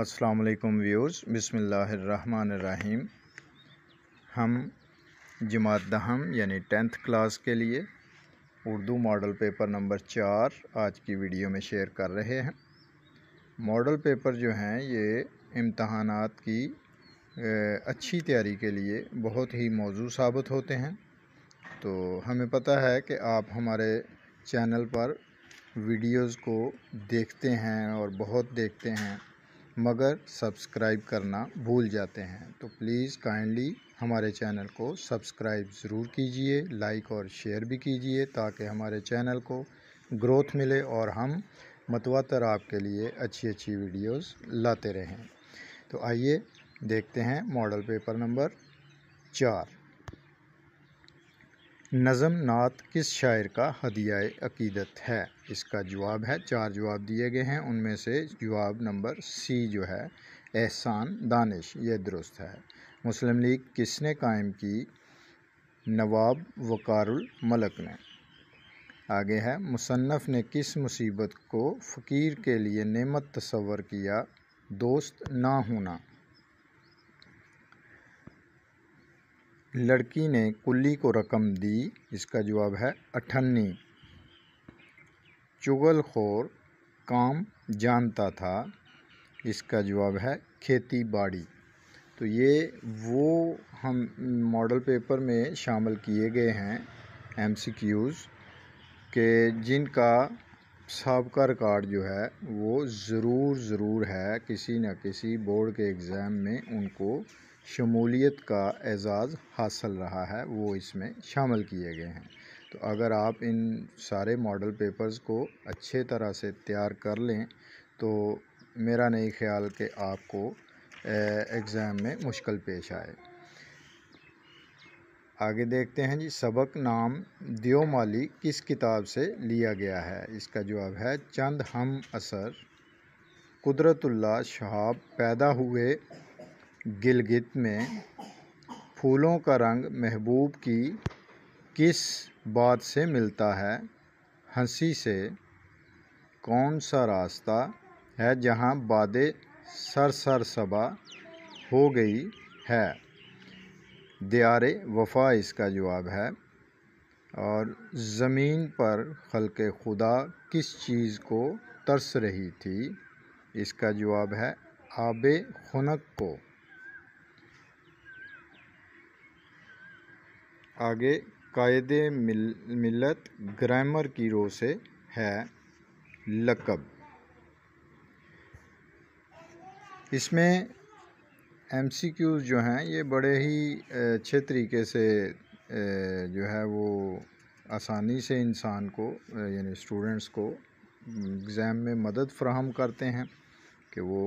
अस्सलाम वालेकुम व्यूर्स बिसमीम हम जमात दहम यानी टेंथ क्लास के लिए उर्दू मॉडल पेपर नंबर चार आज की वीडियो में शेयर कर रहे हैं मॉडल पेपर जो हैं ये इम्तहान की अच्छी तैयारी के लिए बहुत ही मौजू साबित होते हैं तो हमें पता है कि आप हमारे चैनल पर वीडियोस को देखते हैं और बहुत देखते हैं मगर सब्सक्राइब करना भूल जाते हैं तो प्लीज़ काइंडली हमारे चैनल को सब्सक्राइब ज़रूर कीजिए लाइक और शेयर भी कीजिए ताकि हमारे चैनल को ग्रोथ मिले और हम मतवातर आपके लिए अच्छी अच्छी वीडियोस लाते रहें तो आइए देखते हैं मॉडल पेपर नंबर चार नज़म नात किस शायर का हदिया अकीदत है इसका जवाब है चार जवाब दिए गए हैं उनमें से जवाब नंबर सी जो है एहसान दानिश ये दुरुस्त है मुस्लिम लीग किसने कायम की नवाब वकारुल मलक ने आगे है मुसन्फ़ ने किस मुसीबत को फ़कीर के लिए नेमत तसवर किया दोस्त ना होना लड़की ने कुल्ली को रकम दी इसका जवाब है अठन्नी चुगलखोर काम जानता था इसका जवाब है खेती बाड़ी तो ये वो हम मॉडल पेपर में शामिल किए गए हैं एमसीक्यूज़ के जिनका सबका रिकॉर्ड जो है वो ज़रूर ज़रूर है किसी न किसी बोर्ड के एग्ज़ाम में उनको शमूलियत का एज़ाज़ हासिल रहा है वो इसमें शामिल किए गए हैं तो अगर आप इन सारे मॉडल पेपर्स को अच्छे तरह से तैयार कर लें तो मेरा नहीं ख्याल कि आपको एग्ज़ाम में मुश्किल पेश आए आगे देखते हैं जी सबक नाम दियोमाली किस किताब से लिया गया है इसका जवाब है चंद हम असर कुदरतुल्ला शहाब पैदा हुए गिलगित में फूलों का रंग महबूब की किस बात से मिलता है हंसी से कौन सा रास्ता है जहां बादे सर सर सबा हो गई है दियार वफ़ा इसका जवाब है और ज़मीन पर खलक खुदा किस चीज़ को तरस रही थी इसका जवाब है आब खनक को आगे कायद मिल, मिलत ग्रामर की रो से है लकब इसमें एम सी क्यूज़ जो हैं ये बड़े ही अच्छे तरीके से जो है वो आसानी से इंसान को यानी स्टूडेंट्स को एग्ज़ाम में मदद फ्राहम करते हैं कि वो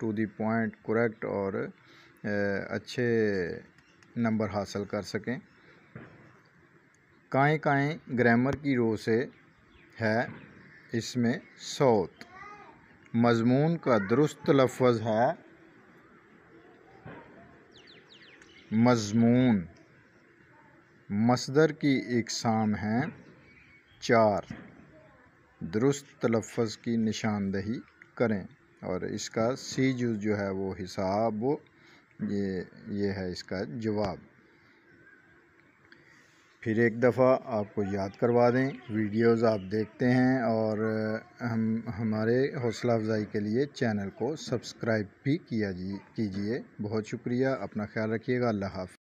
टू दी पॉइंट करेक्ट और अच्छे नंबर हासिल कर सकें काएँ काएँ ग्रामर की रो से है इसमें सौत मज़मून का दुरुस्त लफ्ज़ है मज़मून मसदर की इकसाम हैं चार दुरुस्त तलफ़ की निशानदही करें और इसका सी जो है वो हिसाब ये ये है इसका जवाब फिर एक दफ़ा आपको याद करवा दें वीडियोस आप देखते हैं और हम हमारे हौसला अफजाई के लिए चैनल को सब्सक्राइब भी किया कीजिए बहुत शुक्रिया अपना ख्याल रखिएगा अल्लाह हाफ